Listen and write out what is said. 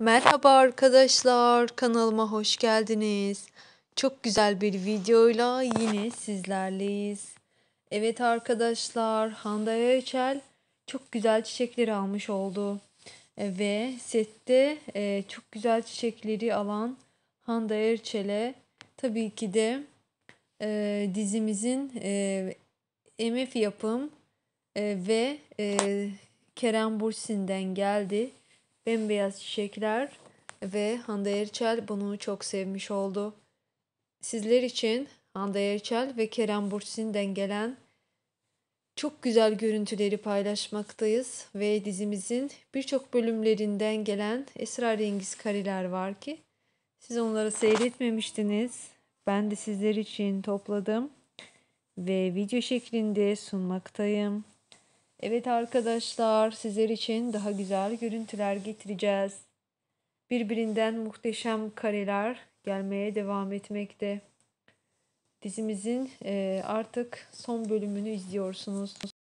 Merhaba arkadaşlar, kanalıma hoş geldiniz. Çok güzel bir videoyla yine sizlerleyiz. Evet arkadaşlar, Handa Öçel çok güzel çiçekleri almış oldu. E, ve sette e, çok güzel çiçekleri alan Handa Erçel'e tabii ki de e, dizimizin MF yapım ve Kerem Bursin'den geldi bembeyaz çiçekler ve Hande Erçel bunu çok sevmiş oldu. Sizler için Hande Erçel ve Kerem Bursin'den gelen çok güzel görüntüleri paylaşmaktayız ve dizimizin birçok bölümlerinden gelen esrarengiz kareler var ki siz onları seyretmemiştiniz. Ben de sizler için topladım ve video şeklinde sunmaktayım. Evet arkadaşlar, sizler için daha güzel görüntüler getireceğiz. Birbirinden muhteşem kareler gelmeye devam etmekte. Dizimizin artık son bölümünü izliyorsunuz.